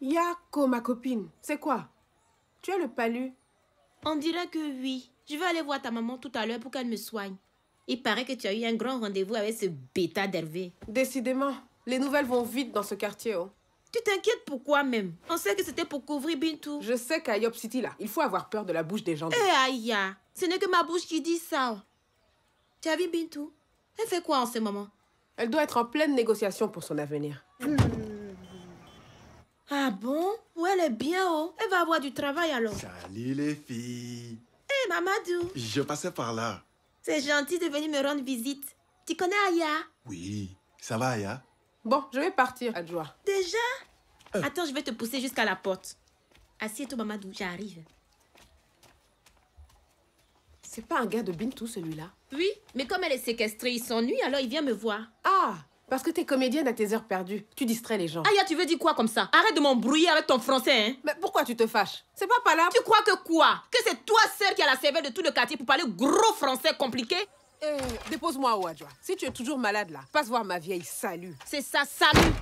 Yako, ma copine, c'est quoi Tu as le palu On dirait que oui. Je vais aller voir ta maman tout à l'heure pour qu'elle me soigne. Il paraît que tu as eu un grand rendez-vous avec ce bêta d'Hervé. Décidément, les nouvelles vont vite dans ce quartier. Oh. Tu t'inquiètes pourquoi même On sait que c'était pour couvrir Bintou. Je sais qu'à Yop City, là, il faut avoir peur de la bouche des gens. Eh, aïe, ce n'est que ma bouche qui dit ça. Tu as vu Bintou Elle fait quoi en ce moment Elle doit être en pleine négociation pour son avenir. Hmm. Ah bon Où elle est bien, haut. Oh. Elle va avoir du travail alors. Salut les filles. Hé, eh, Mamadou. Je passais par là. C'est gentil de venir me rendre visite. Tu connais Aya Oui. Ça va, Aya Bon, je vais partir, Adjoa. Déjà euh. Attends, je vais te pousser jusqu'à la porte. Assieds-toi, Mamadou, j'arrive. C'est pas un gars de Bintou, celui-là Oui, mais comme elle est séquestrée, il s'ennuie, alors il vient me voir. Ah parce que t'es comédienne à tes heures perdues. Tu distrais les gens. Aya, tu veux dire quoi comme ça Arrête de m'embrouiller avec ton français, hein Mais pourquoi tu te fâches C'est pas pas là. Tu crois que quoi Que c'est toi seule qui a la cervelle de tout le quartier pour parler gros français compliqué eh, dépose-moi au Si tu es toujours malade là, passe voir ma vieille. Salut. C'est ça, salut.